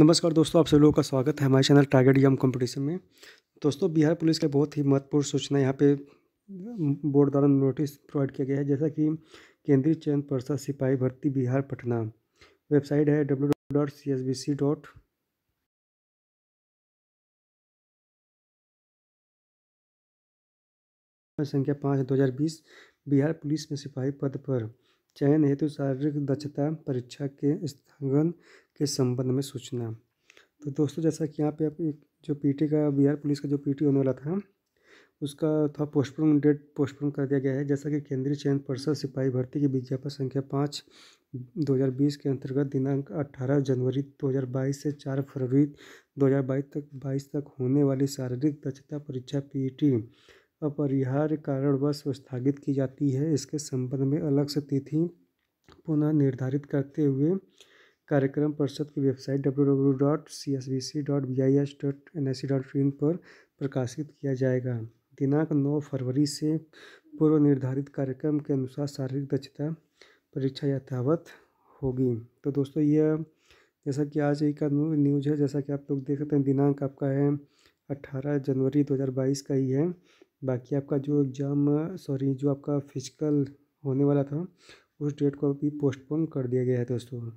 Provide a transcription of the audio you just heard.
नमस्कार दोस्तों आप सभी लोगों का स्वागत है हमारे चैनल टारगेट यम कंपटीशन में दोस्तों बिहार पुलिस का बहुत ही महत्वपूर्ण सूचना यहाँ पे बोर्ड द्वारा नोटिस प्रोवाइड किया गया है जैसा कि केंद्रीय चयन पर्षद सिपाही भर्ती बिहार पटना वेबसाइट है W dot C S B C dot संख्या पाँच दो हज़ार बीस बिहार पुलिस में सिपाही पद पर चयन हेतु शारीरिक दक्षता परीक्षा के स्थगन के संबंध में सूचना तो दोस्तों जैसा कि यहाँ पे आप जो पीटी का बिहार पुलिस का जो पीटी होने वाला था उसका था पोस्टपोन डेट पोस्टपोन कर दिया गया है जैसा कि केंद्रीय चयन पर्षद सिपाही भर्ती की विज्ञापन संख्या पाँच 2020 के अंतर्गत दिनांक 18 जनवरी 2022 से 4 फरवरी 2022 तक 22 तक होने वाली शारीरिक दक्षता परीक्षा पीटी अपरिहार्य कारणवश स्थगित की जाती है इसके संबंध में अलग से तिथि पुनः निर्धारित करते हुए कार्यक्रम परिषद की website W W dot C S B C dot B I S dot N C dot in पर प्रकाशित किया जाएगा दिनांक 9 फरवरी से पूर्व निर्धारित कार्यक्रम के अनुसार शारीरिक दक्षता परीक्षा यथावत होगी तो दोस्तों यह जैसा कि आज एक का न्यूज है जैसा कि आप लोग देख सकते हैं दिनांक आपका है 18 जनवरी 2022 का ही है बाकी आपका जो एग्ज़ाम सॉरी जो आपका फिजिकल होने वाला था उस डेट को अभी पोस्टपोन कर दिया गया है दोस्तों